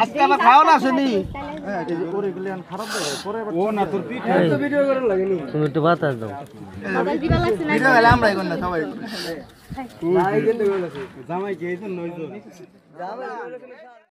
আজকে আমার খাও না শুনি তুমি একটু বাতাস দাও আমরাই না সবাই হ্যাঁ। জামাই